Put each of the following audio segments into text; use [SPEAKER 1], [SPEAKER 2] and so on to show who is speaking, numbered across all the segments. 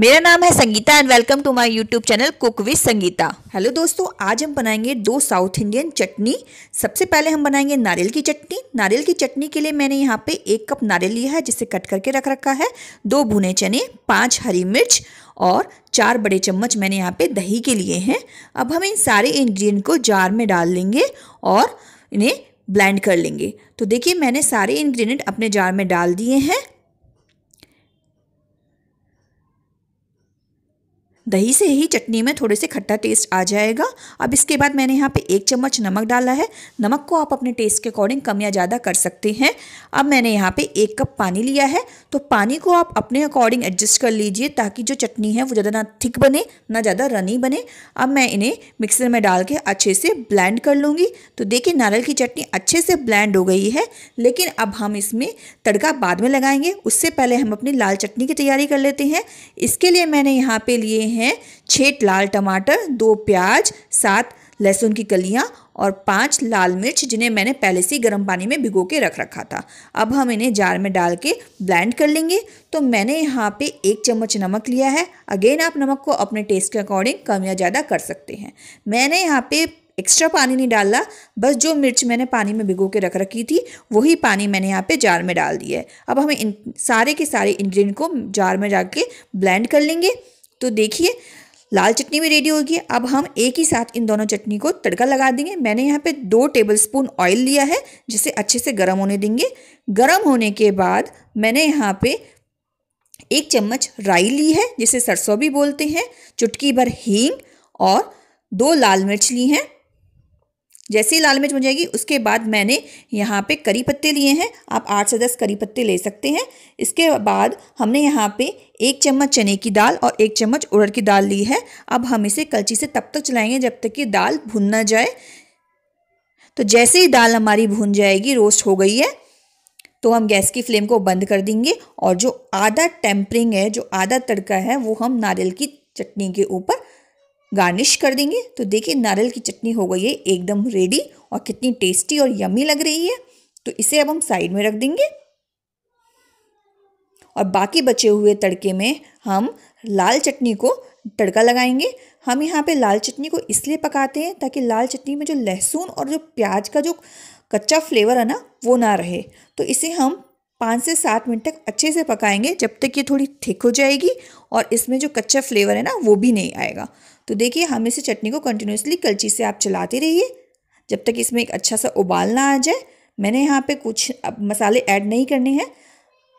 [SPEAKER 1] मेरा नाम है Sangeeta and welcome to my YouTube channel cook with Sangeeta hello दोस्तों आज हम बनाएंगे दो साउथ इंडियन चटनी सबसे पहले हम बनाएंगे नारियल की चटनी नारियल की चटनी के लिए मैंने यहाँ पे एक कप नारियल लिया है जिसे कट करके रख रखा है दो भुने चने पाँच हरी मिर्च और चार बड़े चम्मच मैंने यहाँ पे दही के लिए हैं अब हम इन सारे इन्ग्रीडियंट को जार में डाल लेंगे और इन्हें ब्लैंड कर लेंगे तो देखिए मैंने सारे इन्ग्रीडियंट अपने जार में डाल दिए हैं दही से ही चटनी में थोड़े से खट्टा टेस्ट आ जाएगा अब इसके बाद मैंने यहाँ पे एक चम्मच नमक डाला है नमक को आप अपने टेस्ट के अकॉर्डिंग कम या ज़्यादा कर सकते हैं अब मैंने यहाँ पे एक कप पानी लिया है तो पानी को आप अपने अकॉर्डिंग एडजस्ट कर लीजिए ताकि जो चटनी है वो ज़्यादा ना थिक बने ना ज़्यादा रनी बने अब मैं इन्हें मिक्सर में डाल के अच्छे से ब्लैंड कर लूँगी तो देखिए नारियल की चटनी अच्छे से ब्लैंड हो गई है लेकिन अब हम इसमें तड़का बाद में लगाएंगे उससे पहले हम अपनी लाल चटनी की तैयारी कर लेते हैं इसके लिए मैंने यहाँ पर लिए हैं छः लाल टमाटर दो प्याज सात लहसुन की कलियाँ और पांच लाल मिर्च जिन्हें मैंने पहले से ही गर्म पानी में भिगो के रख रखा था अब हम इन्हें जार में डाल के ब्लेंड कर लेंगे तो मैंने यहाँ पे एक चम्मच नमक लिया है अगेन आप नमक को अपने टेस्ट के अकॉर्डिंग कम या ज़्यादा कर सकते हैं मैंने यहाँ पे एक्स्ट्रा पानी नहीं डाला बस जो मिर्च मैंने पानी में भिगो के रख रखी थी वही पानी मैंने यहाँ पे जार में डाल दिया है अब हमें इन सारे के सारे इन्ग्रीडियंट को जार में जाके ब्लेंड कर लेंगे तो देखिए लाल चटनी भी रेडी होगी अब हम एक ही साथ इन दोनों चटनी को तड़का लगा देंगे मैंने यहाँ पे दो टेबलस्पून ऑयल लिया है जिसे अच्छे से गर्म होने देंगे गर्म होने के बाद मैंने यहाँ पे एक चम्मच राई ली है जिसे सरसों भी बोलते हैं चुटकी भर हींग और दो लाल मिर्च ली हैं जैसे ही लाल मिर्च हो जाएगी उसके बाद मैंने यहाँ पे करी पत्ते लिए हैं आप आठ से दस करी पत्ते ले सकते हैं इसके बाद हमने यहाँ पे एक चम्मच चने की दाल और एक चम्मच उड़द की दाल ली है अब हम इसे कलची से तब तक चलाएंगे जब तक कि दाल भुन ना जाए तो जैसे ही दाल हमारी भुन जाएगी रोस्ट हो गई है तो हम गैस की फ्लेम को बंद कर देंगे और जो आधा टेम्परिंग है जो आधा तड़का है वो हम नारियल की चटनी के ऊपर गार्निश कर देंगे तो देखिए नारियल की चटनी हो गई है एकदम रेडी और कितनी टेस्टी और यमी लग रही है तो इसे अब हम साइड में रख देंगे और बाकी बचे हुए तड़के में हम लाल चटनी को तड़का लगाएंगे हम यहाँ पे लाल चटनी को इसलिए पकाते हैं ताकि लाल चटनी में जो लहसुन और जो प्याज का जो कच्चा फ्लेवर है ना वो ना रहे तो इसे हम पाँच से सात मिनट तक अच्छे से पकाएंगे जब तक ये थोड़ी थिक हो जाएगी और इसमें जो कच्चा फ्लेवर है ना वो भी नहीं आएगा तो देखिए हम इसे चटनी को कंटिन्यूसली कलची से आप चलाते रहिए जब तक इसमें एक अच्छा सा उबाल ना आ जाए मैंने यहाँ पे कुछ अब मसाले ऐड नहीं करने हैं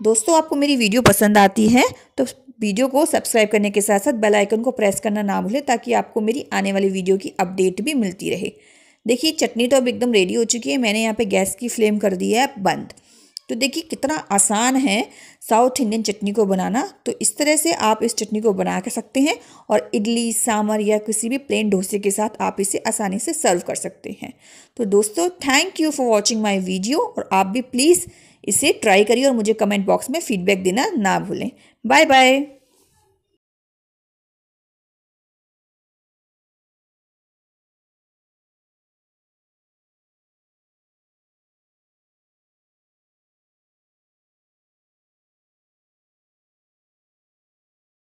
[SPEAKER 1] दोस्तों आपको मेरी वीडियो पसंद आती है तो वीडियो को सब्सक्राइब करने के साथ साथ बेल आइकन को प्रेस करना ना भूलें ताकि आपको मेरी आने वाली वीडियो की अपडेट भी मिलती रहे देखिए चटनी तो अब एकदम रेडी हो चुकी है मैंने यहाँ पे गैस की फ्लेम कर दी है बंद तो देखिए कितना आसान है साउथ इंडियन चटनी को बनाना तो इस तरह से आप इस चटनी को बना कर सकते हैं और इडली सांभर या किसी भी प्लेन डोसे के साथ आप इसे आसानी से सर्व कर सकते हैं तो दोस्तों thank you for watching my video और आप भी प्लीज़ इसे ट्राई करिए और मुझे कमेंट बॉक्स में फीडबैक देना ना भूलें बाय बाय